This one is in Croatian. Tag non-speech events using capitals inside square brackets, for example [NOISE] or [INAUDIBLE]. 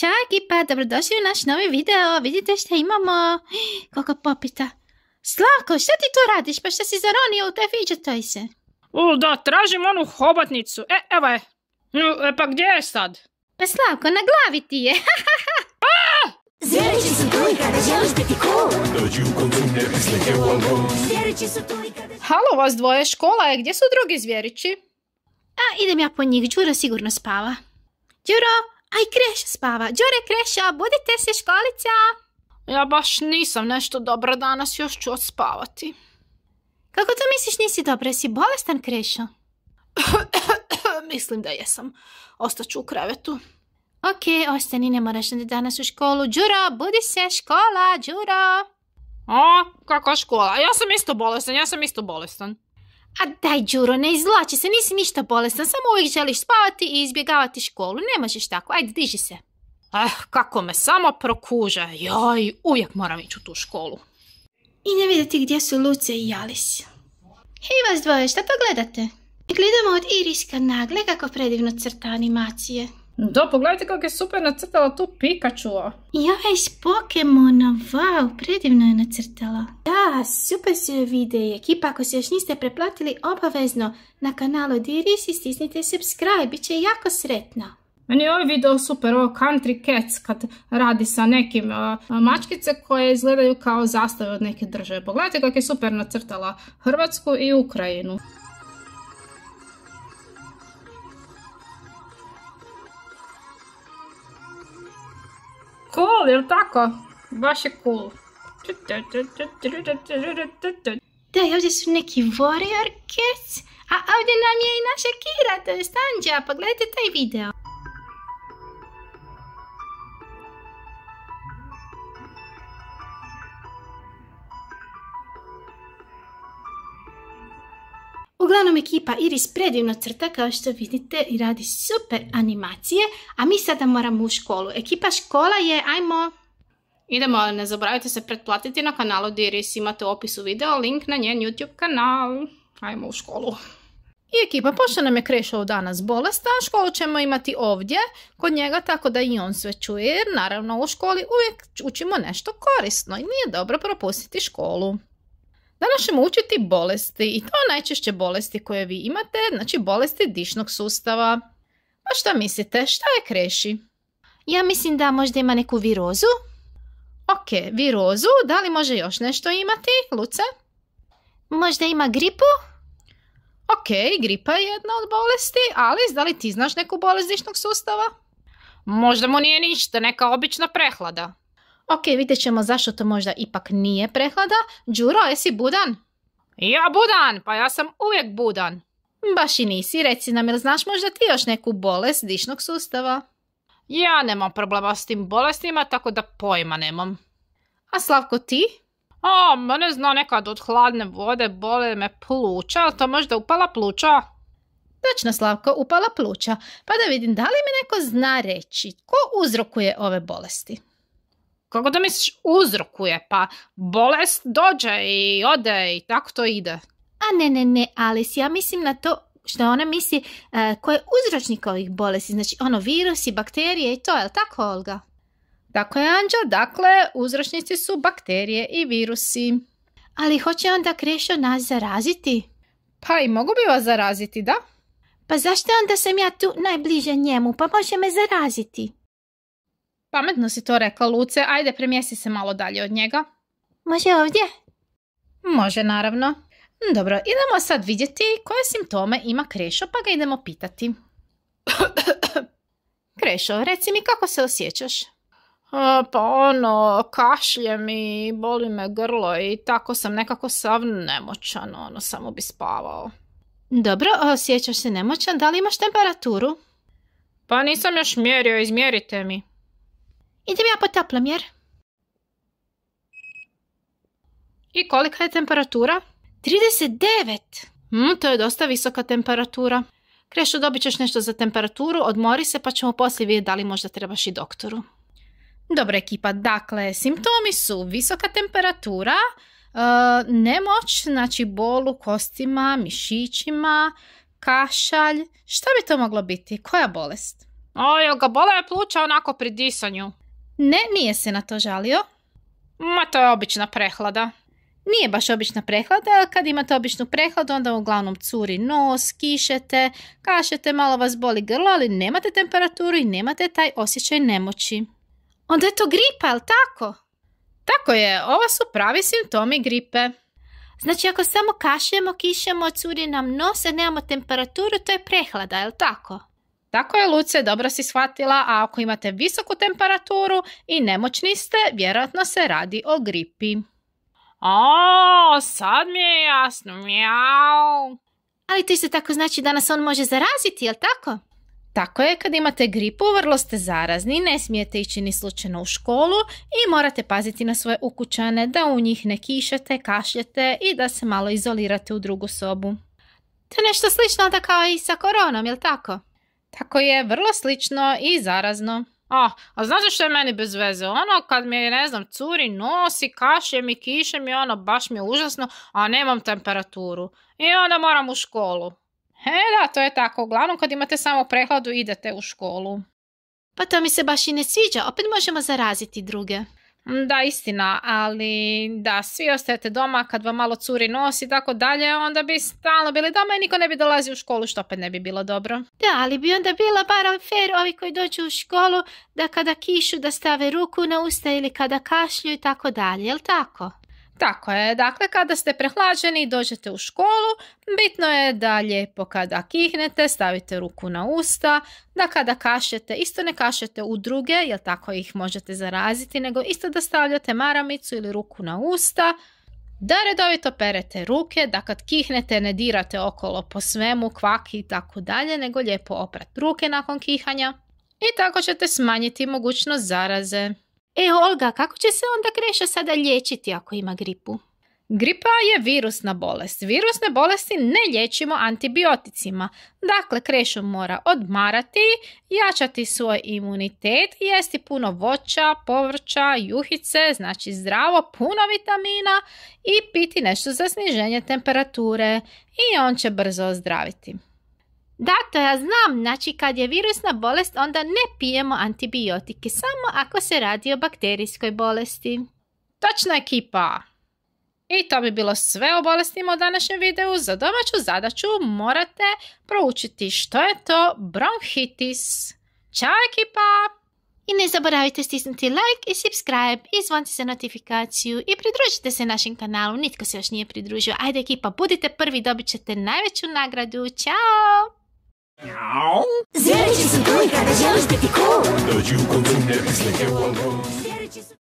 Ćao ekipa, dobrodošli u naš novi video, vidite šta imamo, [GASPS] koga popita. Slavko, šta ti tu radiš, pa šta si zaronio u te fidgetoj se? U, da, tražim onu hobotnicu, e, evo je. No, e, pa gdje je sad? Pa Slavko, na glavi ti je, Zvjerići [LAUGHS] su tu i kada želiš biti cool Dođi u koncu, ne mislite u album Zvjerići su tu i kada... Halo vas dvoje, škola je, gdje su drugi zvjerići? A, idem ja po njih, Đuro sigurno spava. Đuro, Aj, Kreš spava. Đore, Kreša, budite se školica. Ja baš nisam nešto dobro danas, još ću odspavati. Kako to misliš nisi dobro? Si bolestan, Krešo? [COUGHS] Mislim da jesam. Ostaću u krevetu. Ok, ostani, ne moraš danas u školu. Đuro, budi se, škola, Đuro. A, Kako škola? Ja sam isto bolestan, ja sam isto bolestan. A pa daj, Đuro, ne izlači se, nisi ništa bolestan, samo uvijek želiš spavati i izbjegavati školu. Ne možeš tako, ajde, diži se. Eh, kako me samo prokuže, joj, uvijek moram ići u tu školu. I ne vidjeti gdje su Luce i Jalis. Hej vas dvoje, šta pogledate? gledate? Gledamo od Iriska nagle kako predivno crta animacije. Da, pogledajte kako je super nacrtala tu Pikachu. I ovaj iz Pokemona, wow, predivno je nacrtala. Da, super se joj i Ekipa, ako se još niste preplatili obavezno na kanalu Diris i stisnite subscribe, bit će jako sretna. Meni je ovaj video super, ovo Country Cats kad radi sa nekim mačkice koje izgledaju kao zastave od neke države. Pogledajte kako je super nacrtala Hrvatsku i Ukrajinu. cool, jel tako? Baš je cool. Da, i ovdje su neki warrior kids, a ovdje nam je i naša Kira, to je pogledajte pa taj video. Uglavnom ekipa Iris predivno crta kao što vidite i radi super animacije, a mi sada moramo u školu. Ekipa škola je, ajmo, idemo, ne zaboravite se pretplatiti na kanalu Iris imate u opisu video, link na njen YouTube kanal, ajmo u školu. I ekipa, pošto nam je krešao danas bolesta, školu ćemo imati ovdje kod njega tako da i on sve čuje jer naravno u školi uvijek učimo nešto korisno i nije dobro propustiti školu. Danas ćemo učiti bolesti i to najčešće bolesti koje vi imate, znači bolesti dišnog sustava. Pa šta mislite, šta je kreši? Ja mislim da možda ima neku virozu. Ok, virozu, da li može još nešto imati, Luce? Možda ima gripu? Ok, gripa je jedna od bolesti, ali da li ti znaš neku bolest dišnog sustava? Možda mu nije ništa, neka obična prehlada. Ok, vidjet ćemo zašto to možda ipak nije prehlada. Đuro, jesi budan? Ja budan, pa ja sam uvijek budan. Baš i nisi, reci nam, jel znaš možda ti još neku bolest dišnog sustava? Ja nemam problema s tim bolestima, tako da pojma nemam. A Slavko, ti? O, mene zna nekad od hladne vode bole me pluća, ali to možda upala pluća? Točno, Slavko, upala pluća. Pa da vidim, da li mi neko zna reći ko uzrokuje ove bolesti? kako da misliš uzrokuje, pa bolest dođe i ode i tako to ide. A ne, ne, ne, Alice, ja mislim na to što ona misli koje ko je uzročnik ovih bolesti, znači ono virusi, bakterije i to, je li tako Olga? Tako je Anđa, dakle uzročnici su bakterije i virusi. Ali hoće onda Krešo nas zaraziti? Pa i mogu bi vas zaraziti, da? Pa zašto onda sam ja tu najbliže njemu, pa može me zaraziti? Pametno si to rekla, Luce, ajde premjesti se malo dalje od njega. Može ovdje? Može, naravno. Hm, dobro, idemo sad vidjeti koje simptome ima Krešo, pa ga idemo pitati. [COUGHS] Krešo, reci mi kako se osjećaš? Pa ono, kašlje mi, boli me grlo i tako sam nekako sav nemoćan, ono, samo bi spavao. Dobro, osjećaš se nemoćan, da li imaš temperaturu? Pa nisam još mjerio, izmjerite mi. Idem ja po jer... I kolika je temperatura? 39! Hm, to je dosta visoka temperatura. Krešu, dobit ćeš nešto za temperaturu, odmori se pa ćemo poslije vidjeti da li možda trebaš i doktoru. Dobro, ekipa, dakle, simptomi su visoka temperatura, e, nemoć, znači bol u kostima, mišićima, kašalj. Šta bi to moglo biti? Koja bolest? Oj ga bole pluća onako pri disanju? Ne, nije se na to žalio. Ma to je obična prehlada. Nije baš obična prehlada, ali kad imate običnu prehladu, onda uglavnom curi nos, kišete, kašete, malo vas boli grlo, ali nemate temperaturu i nemate taj osjećaj nemoći. Onda je to gripa, ali tako? Tako je, ovo su pravi simptomi gripe. Znači, ako samo kašemo, kišemo, curi nam nos, a nemamo temperaturu, to je prehlada, je tako? Tako je, Luce, dobro si shvatila, a ako imate visoku temperaturu i nemoćni ste, vjerojatno se radi o gripi. O, sad mi je jasno, mjau. Ali to isto tako znači da nas on može zaraziti, jel tako? Tako je, kad imate gripu, vrlo ste zarazni, ne smijete ići ni slučajno u školu i morate paziti na svoje ukućane da u njih ne kišete, kašljete i da se malo izolirate u drugu sobu. To je nešto slično onda kao i sa koronom, jel tako? Tako je, vrlo slično i zarazno. A, a znaš što je meni bez veze? Ono kad mi, ne znam, curi nosi, kaše mi, kiše mi, ono, baš mi je užasno, a nemam temperaturu. I onda moram u školu. E da, to je tako. Uglavnom kad imate samo prehladu idete u školu. Pa to mi se baš i ne sviđa, opet možemo zaraziti druge. Mm, da, istina, ali da, svi ostajete doma kad vam malo curi nos i tako dalje, onda bi stalno bili doma i niko ne bi dolazio u školu, što opet ne bi bilo dobro. Da, ali bi onda bila bar fair ovi koji dođu u školu da kada kišu da stave ruku na usta ili kada kašlju i tako dalje, jel tako? Tako je, dakle kada ste prehlađeni i dođete u školu, bitno je da lijepo kada kihnete, stavite ruku na usta, da kada kašete, isto ne kašete u druge, jer tako ih možete zaraziti, nego isto da stavljate maramicu ili ruku na usta, da redovito perete ruke, da kad kihnete ne dirate okolo po svemu, kvaki i tako dalje, nego lijepo oprat ruke nakon kihanja i tako ćete smanjiti mogućnost zaraze. E, Olga, kako će se onda Kreša sada liječiti ako ima gripu? Gripa je virusna bolest. Virusne bolesti ne liječimo antibioticima. Dakle, Krešo mora odmarati, jačati svoj imunitet, jesti puno voća, povrća, juhice, znači zdravo, puno vitamina i piti nešto za sniženje temperature i on će brzo ozdraviti. Da, dakle, to ja znam. Znači, kad je virusna bolest, onda ne pijemo antibiotike, samo ako se radi o bakterijskoj bolesti. Točno ekipa! I to bi bilo sve o bolestima u današnjem videu. Za domaću zadaću morate proučiti što je to bronhitis. Ćao ekipa! I ne zaboravite stisnuti like i subscribe i zvonite se notifikaciju i pridružite se našim kanalu. Nitko se još nije pridružio. Ajde ekipa, budite prvi, dobit ćete najveću nagradu. Ćao! Zero de sucrilha, cada gelo eu digo consumir,